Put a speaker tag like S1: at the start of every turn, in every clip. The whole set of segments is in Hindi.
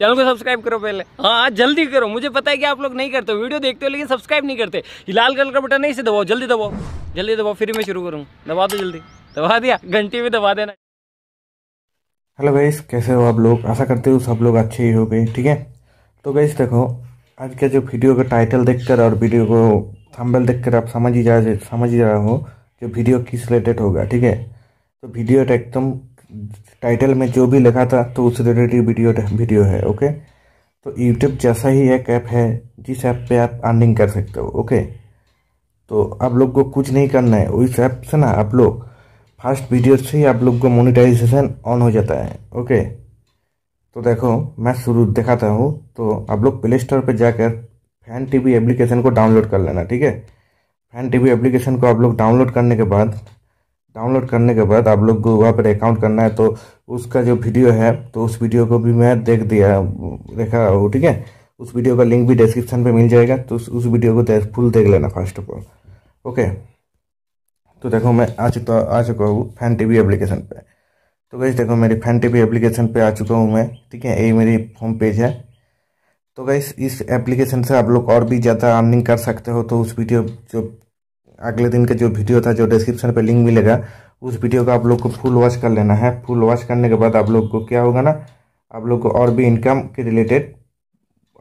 S1: चैनल को सब्सक्राइब करो पहले हाँ जल्दी करो मुझे पता है कि आप लोग नहीं करते वीडियो देखते हो लेकिन सब्सक्राइब नहीं करते लाल कलर का बटन नहीं से दबाओ जल्दी दबाओ जल्दी दबाओ फिर मैं शुरू करूँ दबा दो जल्दी दबा दिया घंटी भी दबा देना हेलो गाइस कैसे हो आप लोग आशा करते हो सब लोग अच्छे ही हो गए ठीक है तो गाइस देखो आज का जो वीडियो का टाइटल देखकर और वीडियो को थंबनेल देखकर आप समझ ही जा समझ ही रहे हो जो वीडियो किस रिलेटेड होगा ठीक है तो वीडियो एकदम टाइटल में जो भी लिखा था तो उससे रिलेटेड वीडियो वीडियो है ओके तो यूट्यूब जैसा ही एक ऐप है जिस ऐप पे आप अर्निंग कर सकते हो ओके तो आप लोग को कुछ नहीं करना है उस ऐप से ना आप लोग फर्स्ट वीडियो से ही आप लोग को मोनिटाइजेशन ऑन हो जाता है ओके तो देखो मैं शुरू दिखाता हूँ तो आप लोग प्ले स्टोर पर जाकर फैन टीवी एप्लीकेशन को डाउनलोड कर लेना ठीक है फैन टीवी एप्लीकेशन को आप लोग डाउनलोड करने के बाद डाउनलोड करने के बाद आप लोग को वहाँ पर अकाउंट करना है तो उसका जो वीडियो है तो उस वीडियो को भी मैं देख दिया देखा हूँ ठीक है उस वीडियो का लिंक भी डिस्क्रिप्शन पे मिल जाएगा तो उस, वीडियो को फुल देख लेना फर्स्ट ऑफ ऑल ओके तो देखो मैं आ चुका आ चुका हूँ फैन टीवी एप्लीकेशन पे तो गई देखो मेरी फैन टीवी एप्लीकेशन पे आ चुका हूँ मैं ठीक है यही मेरी होम पेज है तो गई इस एप्लीकेशन से आप लोग और भी ज़्यादा अर्निंग कर सकते हो तो उस वीडियो जो अगले दिन का जो वीडियो था जो डिस्क्रिप्शन पे लिंक मिलेगा उस वीडियो का आप लोग को फुल वॉच कर लेना है फुल वॉच करने के बाद आप लोग को क्या होगा ना आप लोग को और भी इनकम के रिलेटेड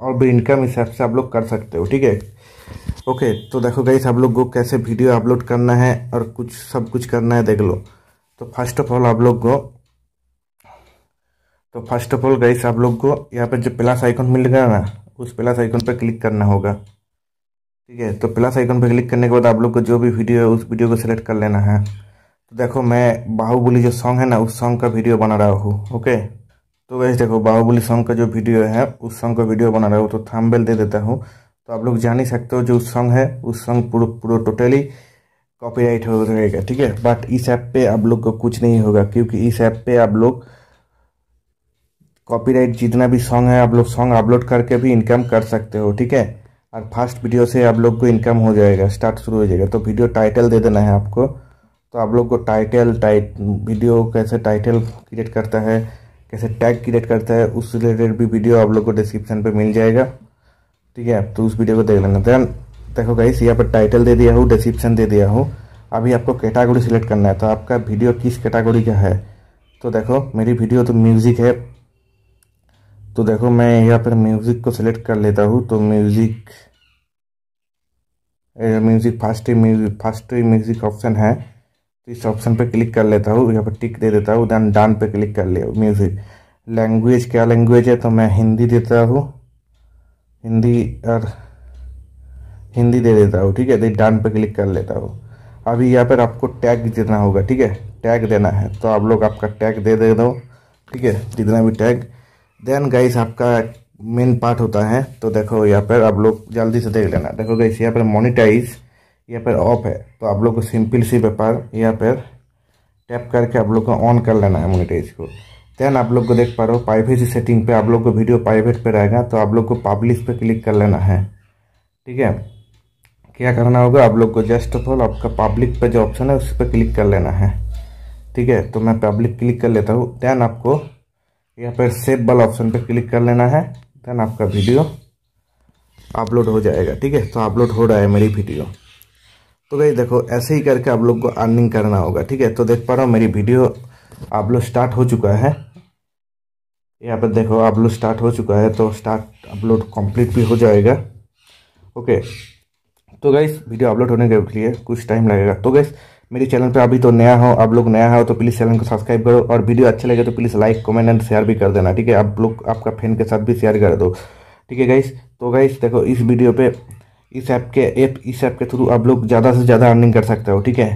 S1: और भी इनकम हिसाब से आप लोग कर सकते हो ठीक है ओके तो देखो गाइस आप लोग को कैसे वीडियो अपलोड करना है और कुछ सब कुछ करना है देख लो तो फर्स्ट ऑफ ऑल आप लोग को तो फर्स्ट ऑफ ऑल गाइस आप लोग को यहाँ पर जो प्लस आइकॉन मिल गया ना उस प्लस आइकॉन पर क्लिक करना होगा ठीक है तो प्लस आइकन पर क्लिक करने के बाद आप लोग को जो भी वीडियो है उस वीडियो को सिलेक्ट कर लेना है तो देखो मैं बाहुबली जो सॉन्ग है ना उस सॉन्ग का वीडियो बना रहा हूँ ओके तो वैसे देखो बाहुबली सॉन्ग का जो वीडियो है उस सॉन्ग का वीडियो बना रहा हूँ तो थामबेल दे देता हूँ तो आप लोग जान ही सकते हो जो उस सॉन्ग है उस सॉन्ग पूरा पूरा टोटली कॉपीराइट हो रहेगा ठीक है बट इस ऐप पे आप लोग को कुछ नहीं होगा क्योंकि इस ऐप पे आप लोग कॉपीराइट जितना भी सॉन्ग है आप लोग सॉन्ग अपलोड करके भी इनकम कर सकते हो ठीक है और फर्स्ट वीडियो से आप लोग को इनकम हो जाएगा स्टार्ट शुरू हो जाएगा तो वीडियो टाइटल दे देना है आपको तो आप लोग को टाइटल टाइट वीडियो कैसे टाइटल क्रिएट करता है कैसे टैग क्रिएट करता है उस रिलेटेड भी वीडियो आप लोग को डिस्क्रिप्शन पर मिल जाएगा ठीक है तो उस वीडियो को देख लेना ध्यान देखो गाइस यहाँ पर टाइटल दे दिया हूँ डिस्क्रिप्शन दे दिया हूँ अभी आपको कैटागोरी सिलेक्ट करना है तो आपका वीडियो किस कैटागोरी का है तो देखो मेरी वीडियो तो म्यूज़िक है तो देखो मैं यहाँ पर म्यूज़िक को सिलेक्ट कर लेता हूँ तो music music fast music fast music option है तो इस ऑप्शन पे क्लिक कर लेता हूँ यहाँ पर टिक दे देता हूँ देन डान पे क्लिक कर ले म्यूज़िक लैंग्वेज क्या लैंग्वेज है तो मैं हिंदी देता हूँ हिंदी और हिंदी दे देता हूँ ठीक है देख डान पे क्लिक कर लेता हूँ अभी यहाँ पर आपको टैग देना होगा ठीक है टैग देना है तो आप लोग आपका टैग दे दे दो ठीक है जितना भी टैग देन गाइस आपका मेन पार्ट होता है तो देखो यहाँ पर आप लोग जल्दी से देख लेना देखो गाइस यहाँ पर मोनिटाइज यहाँ पर ऑफ है तो आप लोग को सिंपल सी व्यापार यहाँ पर टैप करके आप लोग को ऑन कर लेना है मोनिटाइज को देन आप लोग को देख पा रहे हो प्राइवेसी सेटिंग पे आप लोग को वीडियो प्राइवेट पे रहेगा तो आप लोग को पब्लिश पे क्लिक कर लेना है ठीक है क्या करना होगा आप लोग को जस्ट ऑफ ऑल आपका पब्लिक पे जो ऑप्शन है उस पर क्लिक कर लेना है ठीक है तो मैं पब्लिक क्लिक कर लेता हूँ देन आपको यहाँ पर सेव वाला ऑप्शन पर क्लिक कर लेना है देन आपका वीडियो अपलोड हो जाएगा ठीक है तो अपलोड हो रहा है मेरी वीडियो तो भाई देखो ऐसे ही करके आप लोग को अर्निंग करना होगा ठीक है तो देख पा रहा हूँ मेरी वीडियो आप लोग स्टार्ट हो चुका है यहाँ पर देखो अपलोड स्टार्ट हो चुका है तो स्टार्ट अपलोड कंप्लीट भी हो जाएगा ओके तो गैस वीडियो अपलोड होने के लिए कुछ टाइम लगेगा तो गैस मेरे चैनल पे अभी तो नया हो आप लोग नया हो तो प्लीज़ चैनल को सब्सक्राइब करो और वीडियो अच्छा लगे तो please like comment and share भी कर देना ठीक है आप लोग आपका फ्रेंड के साथ भी शेयर कर दो ठीक है गाइस तो गाइस देखो इस वीडियो पे इस ऐप के ऐप इस ऐप के थ्रू आप लोग ज़्यादा से ज़्यादा अर्निंग कर सकते हो ठीक है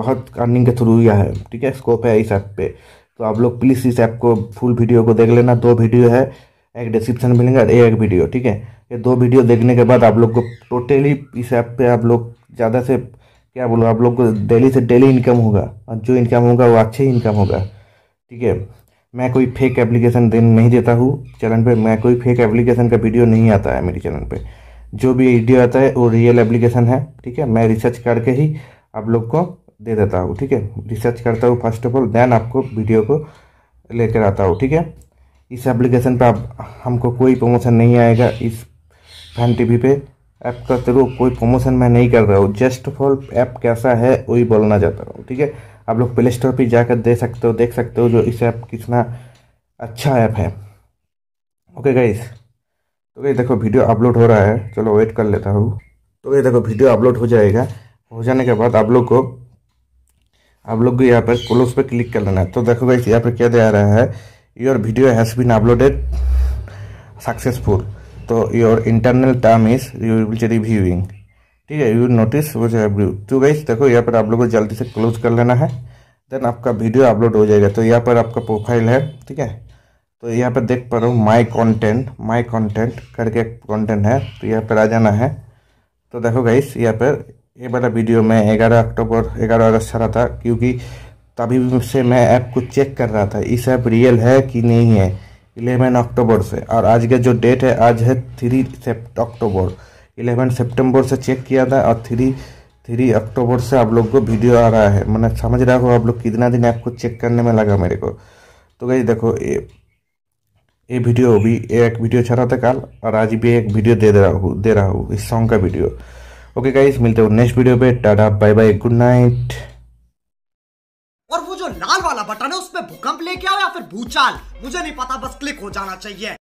S1: बहुत अर्निंग के थ्रू यह है ठीक है स्कोप है इस ऐप पर तो आप लोग प्लीज़ इस ऐप को फुल वीडियो को देख लेना दो वीडियो है एक डिस्क्रिप्शन मिलेंगे और एक वीडियो ठीक है ये दो वीडियो देखने के बाद आप लोग को टोटली इस ऐप पे आप लोग ज़्यादा से क्या बोलो आप लोग को डेली से डेली इनकम होगा और जो इनकम होगा वो अच्छे ही इनकम होगा ठीक है मैं कोई फेक एप्लीकेशन दिन नहीं देता हूँ चैनल पे मैं कोई फेक एप्लीकेशन का वीडियो नहीं आता है मेरे चैनल पे जो भी वीडियो आता है वो रियल एप्लीकेशन है ठीक है मैं रिसर्च करके ही आप लोग को दे देता हूँ ठीक है रिसर्च करता हूँ फर्स्ट ऑफ ऑल देन आपको वीडियो को लेकर आता हूँ ठीक है इस एप्लीकेशन पर आप हमको कोई प्रमोशन नहीं आएगा इस फैन वी पे ऐप का थ्रू कोई प्रमोशन मैं नहीं कर रहा हूँ जस्ट फॉर ऐप कैसा है वही बोलना चाहता हूँ ठीक है आप लोग प्ले स्टोर पर जाकर दे सकते हो देख सकते हो जो इस ऐप कितना अच्छा ऐप है ओके गाइस तो गई देखो वीडियो अपलोड हो रहा है चलो वेट कर लेता हूँ तो गई देखो वीडियो अपलोड हो जाएगा हो जाने के बाद आप लोग को आप लोग को यहाँ पर क्लोज पे क्लिक कर लेना है तो देखो गाइस यहाँ पर क्या दे रहा है your video has been uploaded successful तो your internal term is you will reviewing ठीक है यू नोटिस वो जो है तो गाइस देखो यहाँ पर आप लोगों को जल्दी से क्लोज कर लेना है देन आपका वीडियो अपलोड हो जाएगा तो यहाँ पर आपका प्रोफाइल है ठीक है तो यहाँ पर देख पा रहा हूँ माई कॉन्टेंट माई कॉन्टेंट करके एक कॉन्टेंट है तो यहाँ पर आ जाना है तो देखो गाइस यहाँ पर ये वाला वीडियो में ग्यारह अक्टूबर ग्यारह अगस्त रहा था क्योंकि तभी से मैं ऐप को चेक कर रहा था इस ऐप रियल है कि नहीं है इलेवन अक्टूबर से और आज का जो डेट है आज है थ्री अक्टूबर इलेवन सेप्टेम्बर से चेक किया था और थ्री थ्री अक्टूबर से आप लोग को वीडियो आ रहा है मैंने समझ रहा हो आप लोग कितना दिन आपको चेक करने में लगा मेरे को तो गई देखो ये ये वीडियो भी एक वीडियो छा रहा था कल और आज भी एक वीडियो दे रहा हूँ दे रहा हूँ इस सॉन्ग का वीडियो ओके गाइस मिलते हो नेक्स्ट वीडियो पे tata bye bye good night लाल वाला बटन है उसमें भूकंप लेके आओ या फिर भूचाल मुझे नहीं पता बस क्लिक हो जाना चाहिए